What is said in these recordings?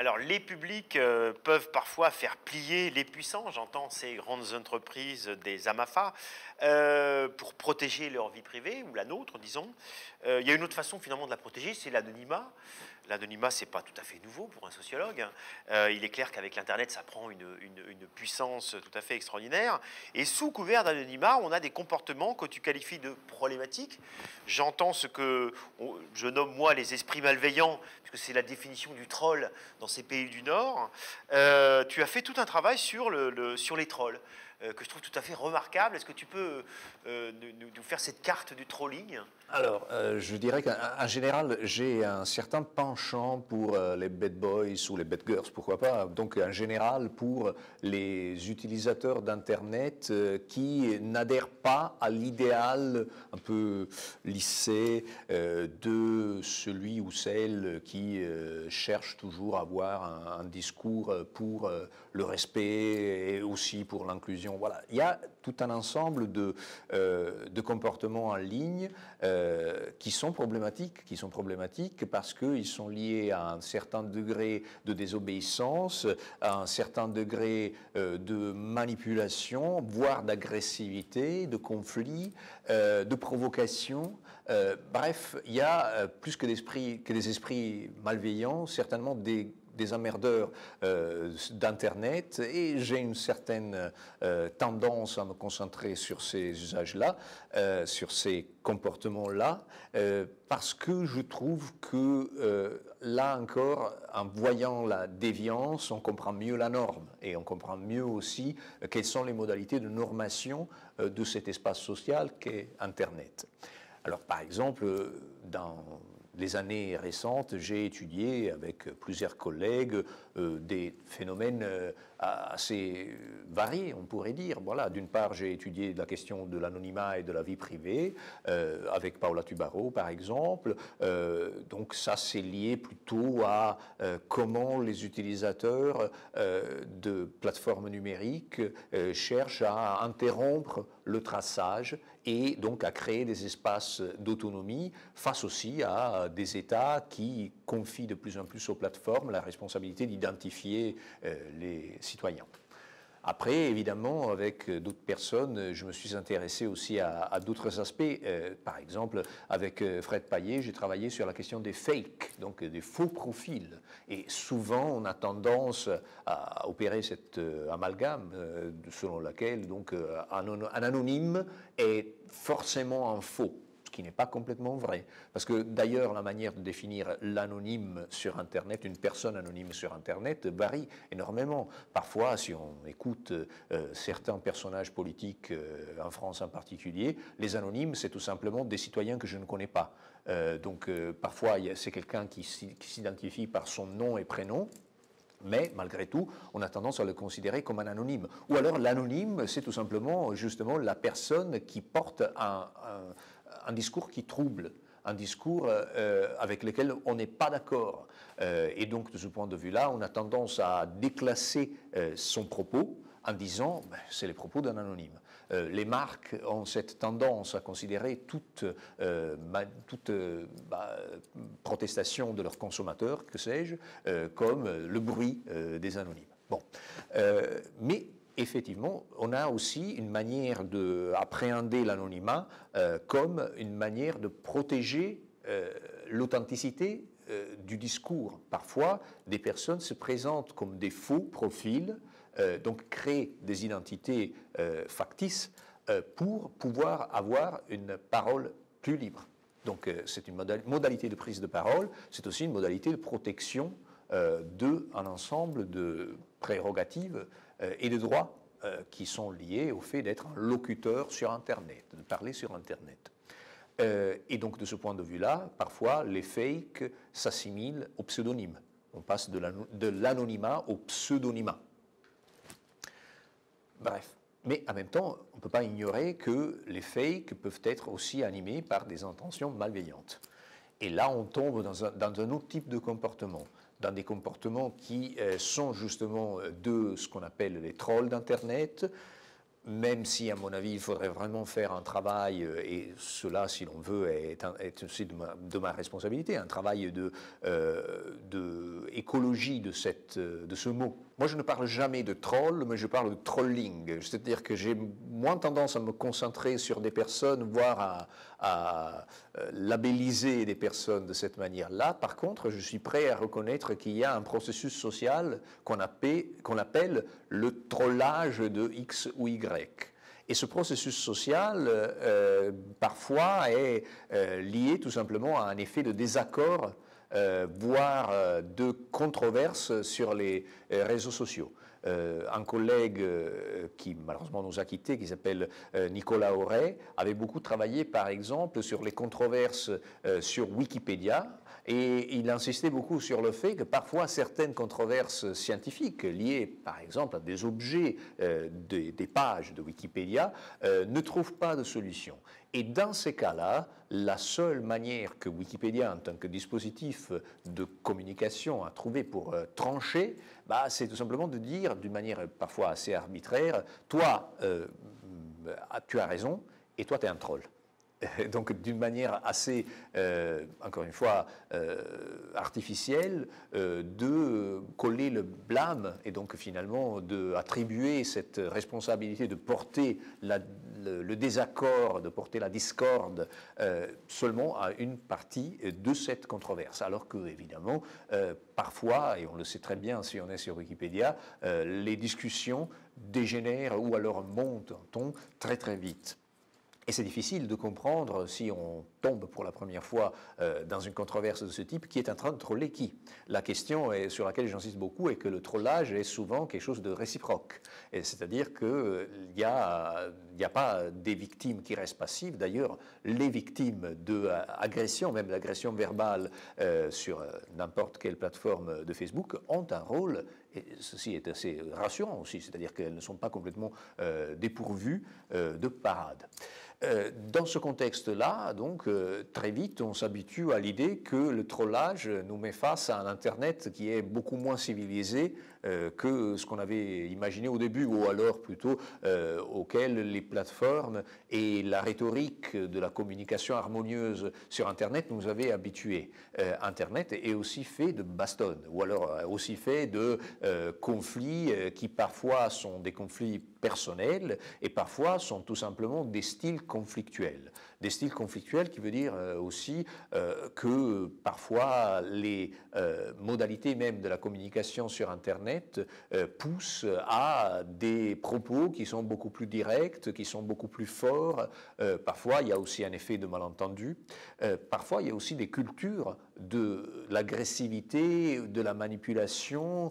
Alors les publics euh, peuvent parfois faire plier les puissants, j'entends ces grandes entreprises des AMAFA, euh, pour protéger leur vie privée ou la nôtre, disons. Euh, il y a une autre façon finalement de la protéger, c'est l'anonymat. L'anonymat, n'est pas tout à fait nouveau pour un sociologue. Hein. Euh, il est clair qu'avec l'Internet, ça prend une, puissance tout à fait extraordinaire. Et sous couvert d'anonymat, on a des comportements que tu qualifies de problématiques. J'entends ce que je nomme moi les esprits malveillants, puisque c'est la définition du troll dans ces pays du Nord. Euh, tu as fait tout un travail sur, le, sur les trolls euh, que je trouve tout à fait remarquable. Est-ce que tu peux nous, faire cette carte du trolling alors, euh, je dirais qu'en général, j'ai un certain penchant pour euh, les bad boys ou les bad girls, pourquoi pas. Donc, en général, pour les utilisateurs d'Internet euh, qui n'adhèrent pas à l'idéal un peu lissé de celui ou celle qui cherche toujours à avoir un, discours pour le respect et aussi pour l'inclusion. Voilà, il tout un ensemble de, euh, de comportements en ligne euh, qui sont problématiques, qui sont problématiques parce qu'ils sont liés à un certain degré de désobéissance, à un certain degré euh, de manipulation, voire d'agressivité, de conflit, de provocation. bref, il y a plus que, que des esprits malveillants, certainement des des emmerdeurs euh, d'Internet et j'ai une certaine euh, tendance à me concentrer sur ces usages-là, euh, sur ces comportements-là, parce que je trouve que là encore, en voyant la déviance, on comprend mieux la norme et on comprend mieux aussi quelles sont les modalités de normation de cet espace social qu'est Internet. Alors par exemple, dans les années récentes, j'ai étudié avec plusieurs collègues euh, des phénomènes euh, assez variés, on pourrait dire. Voilà, d'une part, j'ai étudié la question de l'anonymat et de la vie privée euh, avec Paola Tubaro, par exemple. donc ça, c'est lié plutôt à comment les utilisateurs de plateformes numériques cherchent à interrompre le traçage et donc à créer des espaces d'autonomie face aussi à des États qui confient de plus en plus aux plateformes la responsabilité d'identifier euh, les citoyens. Après, évidemment, avec euh, d'autres personnes, euh, je me suis intéressé aussi à, d'autres aspects. Euh, par exemple, avec Fred Paillet, j'ai travaillé sur la question des fakes, donc des faux profils. Et souvent, on a tendance à opérer cette amalgame selon laquelle donc, un anonyme est forcément un faux n'est pas complètement vrai. Parce que d'ailleurs, la manière de définir l'anonyme sur Internet, une personne anonyme sur Internet, varie énormément. Parfois, si on écoute euh, certains personnages politiques, euh, en France en particulier, les anonymes, c'est tout simplement des citoyens que je ne connais pas. Euh, donc parfois, c'est quelqu'un qui s'identifie par son nom et prénom, mais malgré tout, on a tendance à le considérer comme un anonyme. Ou alors l'anonyme, c'est tout simplement justement la personne qui porte un un discours qui trouble un discours euh, avec lequel on n'est pas d'accord. Euh, et donc, de ce point de vue-là, on a tendance à déclasser euh, son propos en disant ben, c'est les propos d'un anonyme. les marques ont cette tendance à considérer toute, toute bah, protestation de leurs consommateurs, que sais-je, comme le bruit des anonymes. Bon. mais effectivement, on a aussi une manière d'appréhender l'anonymat euh, comme une manière de protéger euh, l'authenticité euh, du discours. Parfois, des personnes se présentent comme des faux profils, donc créent des identités factices pour pouvoir avoir une parole plus libre. Donc c'est une modalité de prise de parole, c'est aussi une modalité de protection d'un ensemble de prérogatives euh, et de droits euh, qui sont liés au fait d'être un locuteur sur Internet, de parler sur Internet. Euh, et donc de ce point de vue-là, parfois les fakes s'assimilent au pseudonyme. On passe de l'anonymat au pseudonymat. Bref. Mais en même temps, on ne peut pas ignorer que les fakes peuvent être aussi animés par des intentions malveillantes. Et là, on tombe dans un autre type de comportement dans des comportements qui euh, sont justement euh, de ce qu'on appelle les trolls d'Internet, même si, à mon avis, il faudrait vraiment faire un travail, euh, et cela, si l'on veut, est, aussi de ma, responsabilité, un travail de, écologie de, de ce mot moi, je ne parle jamais de troll, mais je parle de trolling. C'est-à-dire que j'ai moins tendance à me concentrer sur des personnes, voire à, à euh, labelliser des personnes de cette manière-là. Par contre, je suis prêt à reconnaître qu'il y a un processus social qu'on appelle, appelle le trollage de X ou Y. Et ce processus social, euh, euh, parfois, est lié tout simplement à un effet de désaccord euh, voire euh, de controverses sur les euh, réseaux sociaux. un collègue qui malheureusement nous a quittés, qui s'appelle Nicolas Auré, avait beaucoup travaillé par exemple sur les controverses sur Wikipédia. Et il insistait beaucoup sur le fait que parfois certaines controverses scientifiques liées par exemple à des objets euh, des, pages de Wikipédia euh, ne trouvent pas de solution. Et dans ces cas-là, la seule manière que Wikipédia, en tant que dispositif de communication, a trouvé pour euh, trancher, bah, c'est tout simplement de dire, d'une manière parfois assez arbitraire, toi, tu as raison, et toi, tu es un troll. donc d'une manière assez, euh, encore une fois, euh, artificielle, euh, de coller le blâme et donc finalement d'attribuer cette responsabilité de porter le, le, désaccord, de porter la discorde seulement à une partie de cette controverse. Alors que, évidemment, parfois, et on le sait très bien si on est sur Wikipédia, les discussions dégénèrent ou alors montent en ton très très vite. Et c'est difficile de comprendre si on tombe pour la première fois euh, dans une controverse de ce type qui est en train de troller qui. La question est, sur laquelle j'insiste beaucoup est que le trollage est souvent quelque chose de réciproque. C'est-à-dire qu'il n'y euh, a, a pas des victimes qui restent passives. D'ailleurs, les victimes d'agressions, euh, même d'agressions verbales sur n'importe quelle plateforme de Facebook, ont un rôle et ceci est assez rassurant aussi, c'est-à-dire qu'elles ne sont pas complètement dépourvues de parade. Euh, dans ce contexte-là, donc euh, très vite, on s'habitue à l'idée que le trollage nous met face à un Internet qui est beaucoup moins civilisé euh, que ce qu'on avait imaginé au début, ou alors plutôt euh, auquel les plateformes et la rhétorique de la communication harmonieuse sur Internet nous avaient habitués. Euh, Internet est aussi fait de bastonnes, ou alors aussi fait de conflits qui parfois sont des conflits personnels et parfois sont tout simplement des styles conflictuels. Des styles conflictuels qui veut dire euh, aussi euh, que parfois les euh, modalités même de la communication sur Internet poussent à des propos qui sont beaucoup plus directs, qui sont beaucoup plus forts. parfois, il y a aussi un effet de malentendu. parfois, il y a aussi des cultures de l'agressivité, de la manipulation,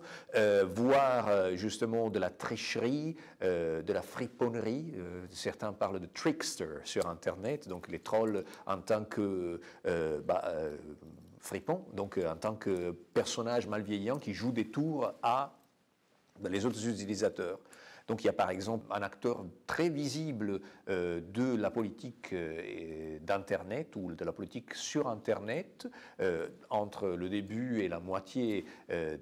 voire justement de la tricherie, de la friponnerie. certains parlent de trickster sur Internet, donc les trolls en tant que euh, bah, euh, fripons, donc euh, en tant que personnages malveillants qui jouent des tours à bah, les autres utilisateurs. Donc il y a par exemple un acteur très visible euh, de la politique euh, d'Internet ou de la politique sur Internet euh, entre le début et la moitié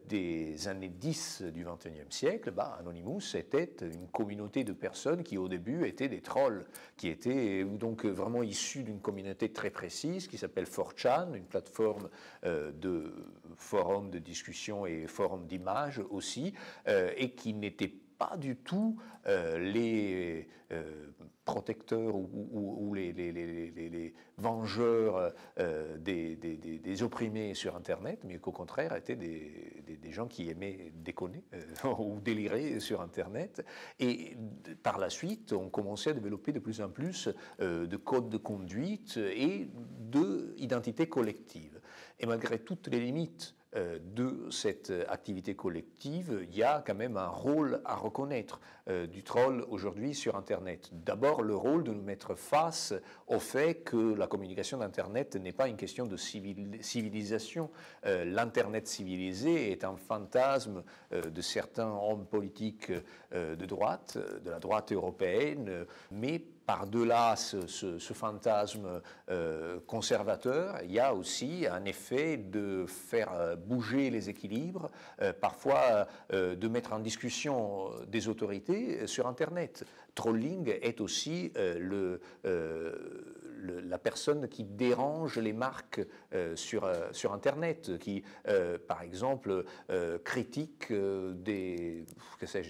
des années 10 du XXIe siècle. Bah, Anonymous était une communauté de personnes qui au début étaient des trolls, qui étaient donc vraiment issus d'une communauté très précise qui s'appelle 4chan, une plateforme de forum de discussion et forum d'images aussi, et qui n'était pas du tout euh, les euh, protecteurs ou, les, les, vengeurs euh, des, des, opprimés sur Internet, mais qu'au contraire étaient des, gens qui aimaient déconner ou délirer sur Internet. Et par la suite, on commençait à développer de plus en plus de codes de conduite et d'identité collective. Et malgré toutes les limites euh, de cette euh, activité collective, il y a quand même un rôle à reconnaître euh, du troll aujourd'hui sur Internet. D'abord, le rôle de nous mettre face au fait que la communication d'Internet n'est pas une question de civilisation. L'Internet civilisé est un fantasme de certains hommes politiques de droite, de la droite européenne, mais par-delà ce, fantasme euh, conservateur, il y a aussi un effet de faire euh, bouger les équilibres, euh, parfois de mettre en discussion des autorités sur Internet. Trolling est aussi le, la personne qui dérange les marques sur, Internet, qui, par exemple, critique des,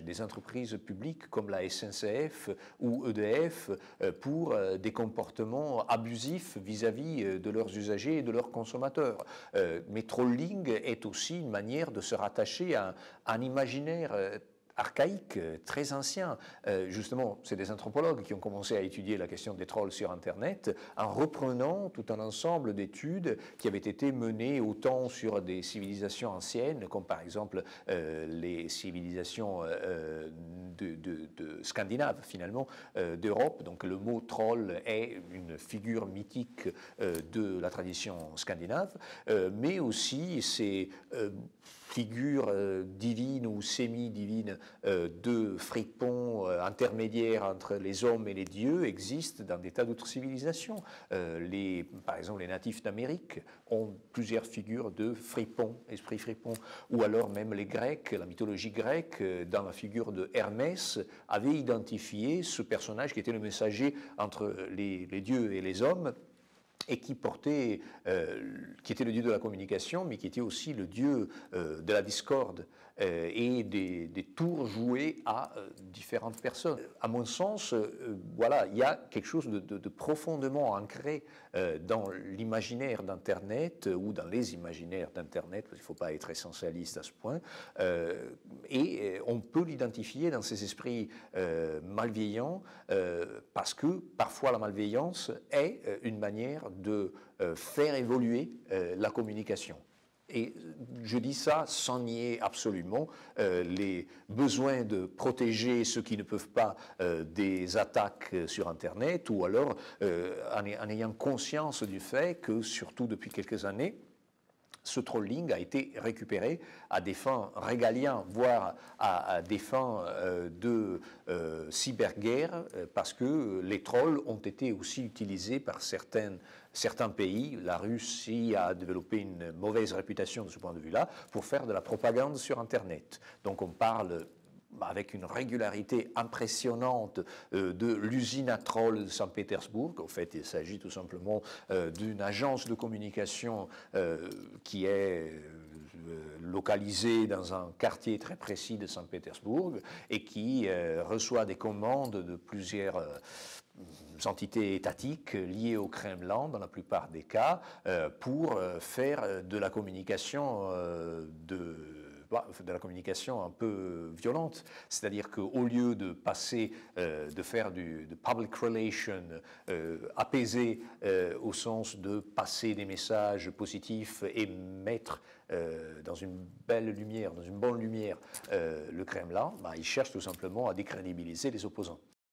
des entreprises publiques comme la SNCF ou EDF euh, pour euh, des comportements abusifs vis-à-vis euh, de leurs usagers et de leurs consommateurs. Mais trolling est aussi une manière de se rattacher à un imaginaire archaïque, euh, très ancien. Euh, justement, c'est des anthropologues qui ont commencé à étudier la question des trolls sur Internet en reprenant tout un ensemble d'études qui avaient été menées autant sur des civilisations anciennes, comme par exemple euh, les civilisations de, scandinaves, finalement, d'Europe. Donc le mot troll est une figure mythique de la tradition scandinave, mais aussi ces figures divines ou semi-divines euh, de fripons euh, intermédiaires entre les hommes et les dieux existent dans des tas d'autres civilisations. Euh, les, par exemple, les natifs d'Amérique ont plusieurs figures de fripons, esprit fripon, ou alors même les Grecs, la mythologie grecque, dans la figure de Hermès, avait identifié ce personnage qui était le messager entre les dieux et les hommes et qui portait, euh, qui était le dieu de la communication, mais qui était aussi le dieu euh, de la discorde euh, et des, tours joués à différentes personnes. À mon sens, voilà, il y a quelque chose de, de profondément ancré dans l'imaginaire d'Internet ou dans les imaginaires d'Internet, il ne faut pas être essentialiste à ce point, et on peut l'identifier dans ces esprits malveillants parce que parfois la malveillance est une manière de euh, faire évoluer euh, la communication. Et je dis ça sans nier absolument euh, les besoins de protéger ceux qui ne peuvent pas des attaques sur Internet ou alors en, ayant conscience du fait que, surtout depuis quelques années, ce trolling a été récupéré à des fins régaliennes, voire à, des fins euh, de euh, cyberguerre, euh, parce que les trolls ont été aussi utilisés par certaines, certains pays. La Russie a développé une mauvaise réputation de ce point de vue-là pour faire de la propagande sur Internet. Donc on parle bah, avec une régularité impressionnante euh, de l'usine à troll de Saint-Pétersbourg. En fait, il s'agit tout simplement euh, d'une agence de communication euh, qui est localisée dans un quartier très précis de Saint-Pétersbourg et qui reçoit des commandes de plusieurs entités étatiques liées au Kremlin dans la plupart des cas pour faire de la communication de de la communication un peu euh, violente. C'est-à-dire qu'au lieu de passer, euh, de faire du de public relation euh, apaisé au sens de passer des messages positifs et mettre dans une belle lumière, dans une bonne lumière, le Kremlin, bah, il cherche tout simplement à décrédibiliser les opposants.